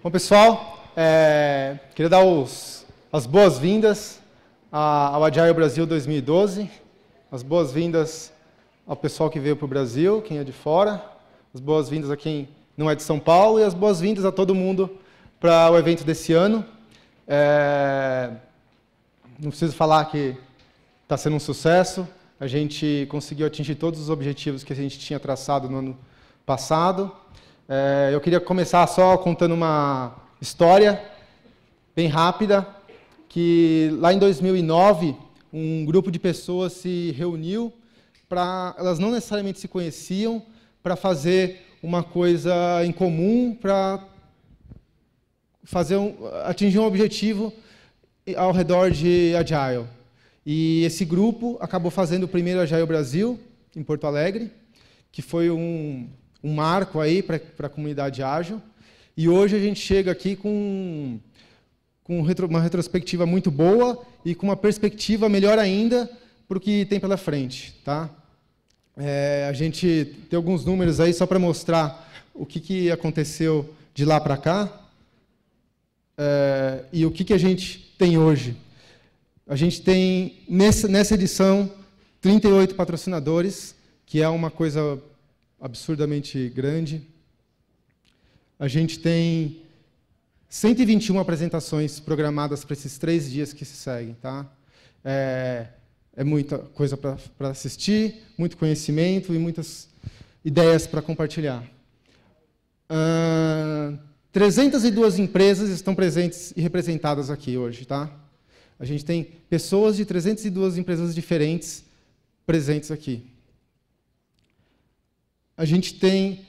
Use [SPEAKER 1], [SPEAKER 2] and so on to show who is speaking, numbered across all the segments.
[SPEAKER 1] Bom, pessoal, é, queria dar os, as boas-vindas ao Agile Brasil 2012, as boas-vindas ao pessoal que veio para o Brasil, quem é de fora, as boas-vindas a quem não é de São Paulo e as boas-vindas a todo mundo para o evento desse ano. É, não preciso falar que está sendo um sucesso, a gente conseguiu atingir todos os objetivos que a gente tinha traçado no ano passado. É, eu queria começar só contando uma história bem rápida, que lá em 2009 um grupo de pessoas se reuniu para elas não necessariamente se conheciam para fazer uma coisa em comum para fazer um, atingir um objetivo ao redor de Agile. E esse grupo acabou fazendo o primeiro Agile Brasil, em Porto Alegre, que foi um, um marco aí para a comunidade ágil. E hoje a gente chega aqui com, com retro, uma retrospectiva muito boa e com uma perspectiva melhor ainda para o que tem pela frente. Tá? É, a gente tem alguns números aí só para mostrar o que, que aconteceu de lá para cá é, e o que, que a gente tem hoje. A gente tem, nessa, nessa edição, 38 patrocinadores, que é uma coisa absurdamente grande. A gente tem 121 apresentações programadas para esses três dias que se seguem. Tá? É, é muita coisa para assistir, muito conhecimento e muitas ideias para compartilhar. Uh, 302 empresas estão presentes e representadas aqui hoje. Tá? A gente tem pessoas de 302 empresas diferentes presentes aqui a gente tem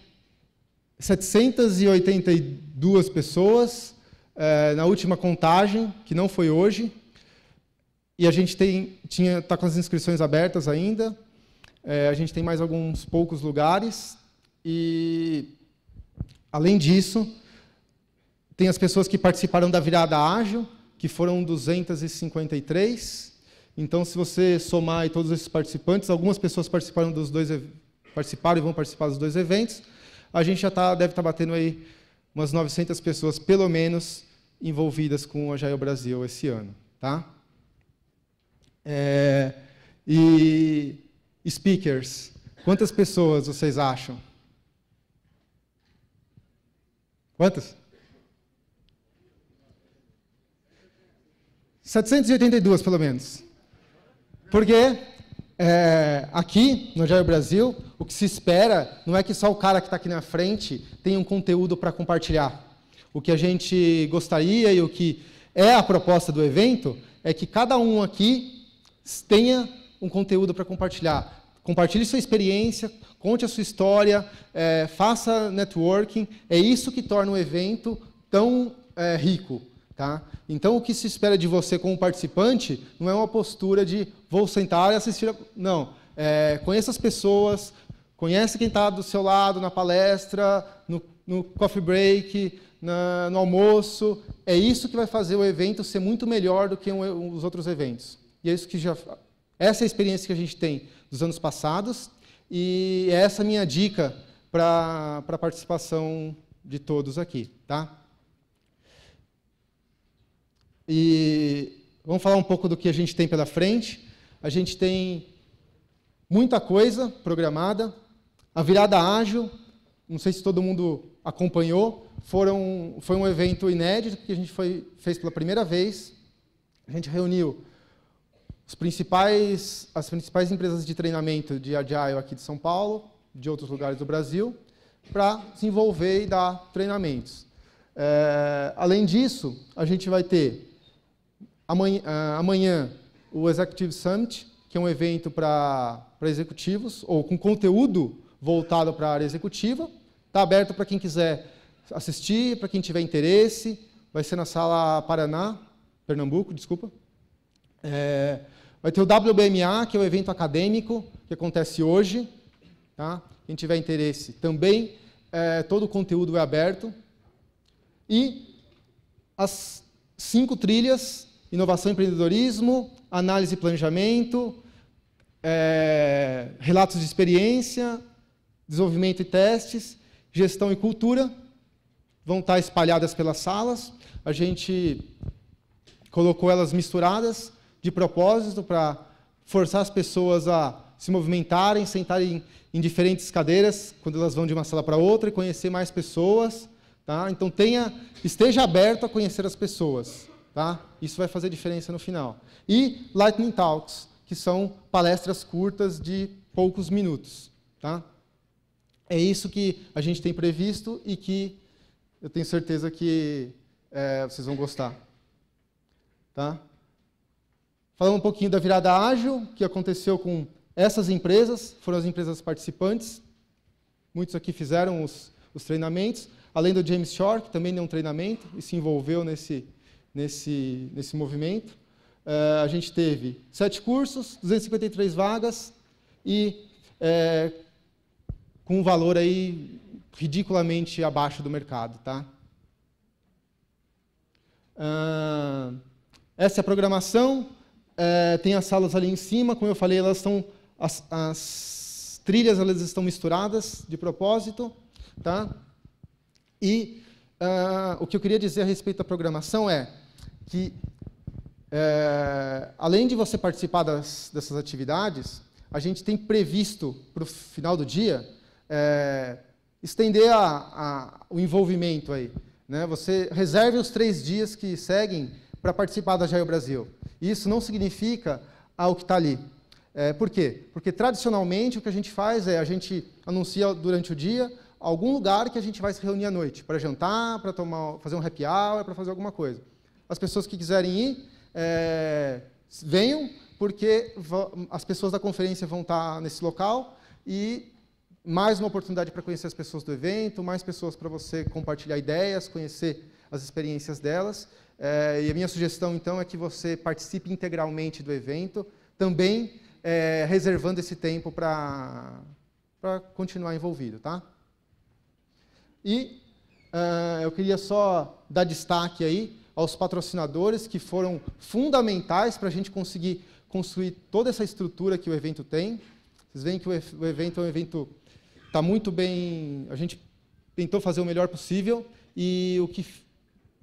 [SPEAKER 1] 782 pessoas eh, na última contagem, que não foi hoje, e a gente tem tinha está com as inscrições abertas ainda. Eh, a gente tem mais alguns poucos lugares e além disso tem as pessoas que participaram da virada ágil, que foram 253. Então, se você somar todos esses participantes, algumas pessoas participaram dos dois participaram e vão participar dos dois eventos. A gente já tá, deve estar tá batendo aí umas 900 pessoas, pelo menos, envolvidas com o Agile Brasil esse ano. Tá? É, e speakers, quantas pessoas vocês acham? Quantas? 782, pelo menos. Porque é, aqui, no Jair Brasil, o que se espera não é que só o cara que está aqui na frente tenha um conteúdo para compartilhar. O que a gente gostaria e o que é a proposta do evento é que cada um aqui tenha um conteúdo para compartilhar. Compartilhe sua experiência, conte a sua história, é, faça networking. É isso que torna o evento tão é, rico. Tá? Então, o que se espera de você como participante não é uma postura de vou sentar e assistir. A... Não. É, conheça as pessoas, Conhece quem está do seu lado na palestra, no, no coffee break, na, no almoço. É isso que vai fazer o evento ser muito melhor do que um, os outros eventos. E é isso que já, essa é a experiência que a gente tem dos anos passados e é essa minha dica para a participação de todos aqui, tá? E vamos falar um pouco do que a gente tem pela frente. A gente tem muita coisa programada, a virada ágil, não sei se todo mundo acompanhou, foram, foi um evento inédito que a gente foi, fez pela primeira vez. A gente reuniu principais, as principais empresas de treinamento de Agile aqui de São Paulo, de outros lugares do Brasil, para desenvolver e dar treinamentos. É, além disso, a gente vai ter amanhã, eh, amanhã o Executive Summit, que é um evento para executivos, ou com conteúdo voltado para a área executiva. Está aberto para quem quiser assistir, para quem tiver interesse. Vai ser na sala Paraná, Pernambuco, desculpa. É, vai ter o WBMA, que é o evento acadêmico que acontece hoje. Tá? Quem tiver interesse também, é, todo o conteúdo é aberto. E as cinco trilhas: inovação e empreendedorismo, análise e planejamento, é, relatos de experiência, desenvolvimento e testes, gestão e cultura, vão estar espalhadas pelas salas. A gente colocou elas misturadas de propósito para forçar as pessoas a se movimentarem, sentarem em diferentes cadeiras quando elas vão de uma sala para outra e conhecer mais pessoas, tá? Então tenha, esteja aberto a conhecer as pessoas, tá? Isso vai fazer diferença no final. E lightning talks, que são palestras curtas de poucos minutos, tá? É isso que a gente tem previsto e que eu tenho certeza que é, vocês vão gostar. Tá? Falando um pouquinho da virada ágil, que aconteceu com essas empresas, foram as empresas participantes. Muitos aqui fizeram os, os treinamentos, além do James Shore, que também deu um treinamento e se envolveu nesse, nesse, nesse movimento. É, a gente teve sete cursos, 253 vagas e é, com um valor aí ridiculamente abaixo do mercado, tá? Ah, essa é a programação. É, tem as salas ali em cima, como eu falei, elas estão as, as trilhas elas estão misturadas de propósito, tá? E ah, o que eu queria dizer a respeito da programação é que é, além de você participar das, dessas atividades, a gente tem previsto para o final do dia é, estender a, a, o envolvimento aí. Né? Você reserve os três dias que seguem para participar da Jair Brasil. Isso não significa ao ah, que está ali. É, por quê? Porque tradicionalmente o que a gente faz é a gente anuncia durante o dia algum lugar que a gente vai se reunir à noite para jantar, para tomar, fazer um happy hour, para fazer alguma coisa. As pessoas que quiserem ir, é, venham, porque as pessoas da conferência vão estar tá nesse local e mais uma oportunidade para conhecer as pessoas do evento, mais pessoas para você compartilhar ideias, conhecer as experiências delas. É, e a minha sugestão, então, é que você participe integralmente do evento, também é, reservando esse tempo para continuar envolvido. Tá? E uh, eu queria só dar destaque aí aos patrocinadores que foram fundamentais para a gente conseguir construir toda essa estrutura que o evento tem. Vocês veem que o evento é um evento está muito bem. A gente tentou fazer o melhor possível e o que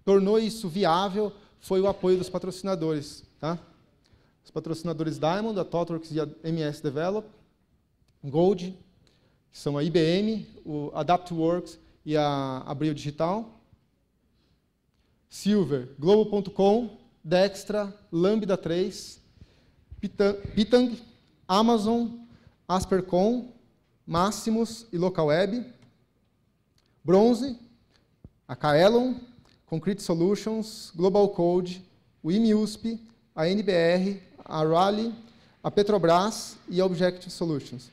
[SPEAKER 1] tornou isso viável foi o apoio dos patrocinadores. Tá? Os patrocinadores Diamond, a Totworks e a MS Develop, Gold, que são a IBM, o AdaptWorks e a Abril Digital, Silver, Globo.com, Dextra, Lambda 3, Pitang, Amazon, Aspercom Máximos e LocalWeb, Bronze, a Kaelon, Concrete Solutions, Global Code, o IMUSP, a NBR, a Rally, a Petrobras e a Objective Solutions.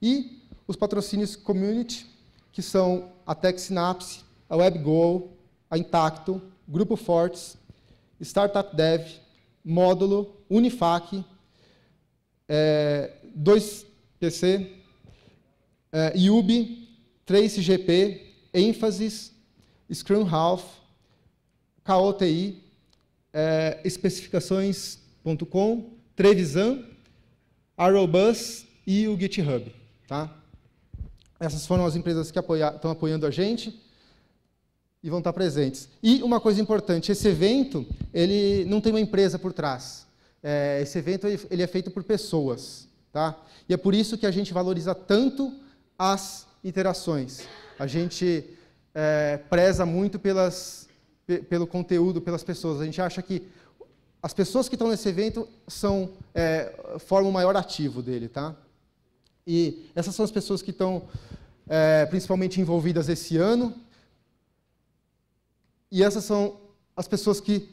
[SPEAKER 1] E os patrocínios Community, que são a Tech Synapse, a WebGo, a Intacto, Grupo Fortes, Startup Dev, Módulo, Unifac, é, eh, 2PC, uh, Yubi, 3GP, ênfases, Scrum Half, KOTI, eh, especificações.com, Trevisan, Arrowbus e o GitHub. Tá? Essas foram as empresas que estão apoiando a gente e vão estar presentes. E uma coisa importante, esse evento ele não tem uma empresa por trás. É, esse evento ele é feito por pessoas, tá? E é por isso que a gente valoriza tanto as interações. A gente é, preza muito pelas, pelo conteúdo, pelas pessoas. A gente acha que as pessoas que estão nesse evento são, é, formam o maior ativo dele. Tá? E essas são as pessoas que estão é, principalmente envolvidas esse ano. E essas são as pessoas que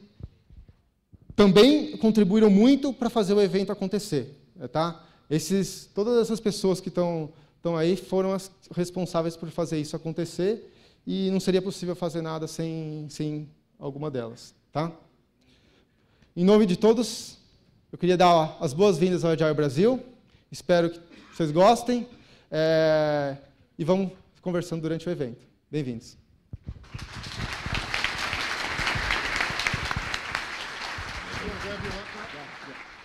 [SPEAKER 1] também contribuíram muito para fazer o evento acontecer. Tá? Esses, todas essas pessoas que estão então aí foram as responsáveis por fazer isso acontecer e não seria possível fazer nada sem, sem alguma delas. Tá? Em nome de todos, eu queria dar as boas-vindas ao Agile Brasil. Espero que vocês gostem é, e vamos conversando durante o evento. Bem-vindos. Yeah,